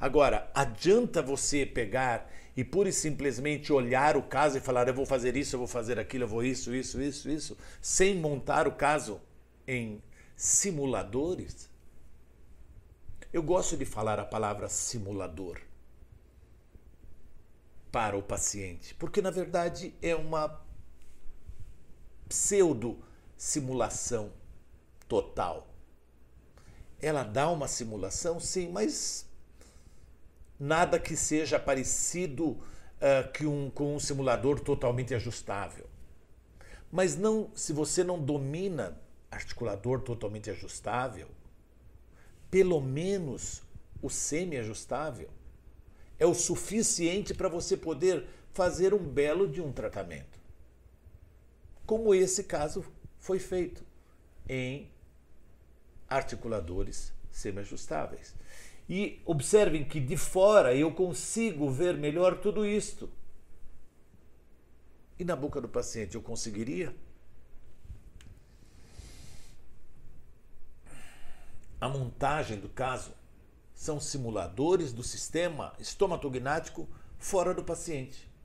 Agora, adianta você pegar e pura e simplesmente olhar o caso e falar: eu vou fazer isso, eu vou fazer aquilo, eu vou isso, isso, isso, isso, sem montar o caso em simuladores? Eu gosto de falar a palavra simulador para o paciente, porque na verdade é uma pseudo simulação total. Ela dá uma simulação, sim, mas nada que seja parecido uh, que um, com um simulador totalmente ajustável. Mas não, se você não domina articulador totalmente ajustável, pelo menos o semi-ajustável é o suficiente para você poder fazer um belo de um tratamento. Como esse caso foi feito em articuladores semi-ajustáveis. E observem que de fora eu consigo ver melhor tudo isto. E na boca do paciente eu conseguiria? A montagem do caso são simuladores do sistema estomatognático fora do paciente.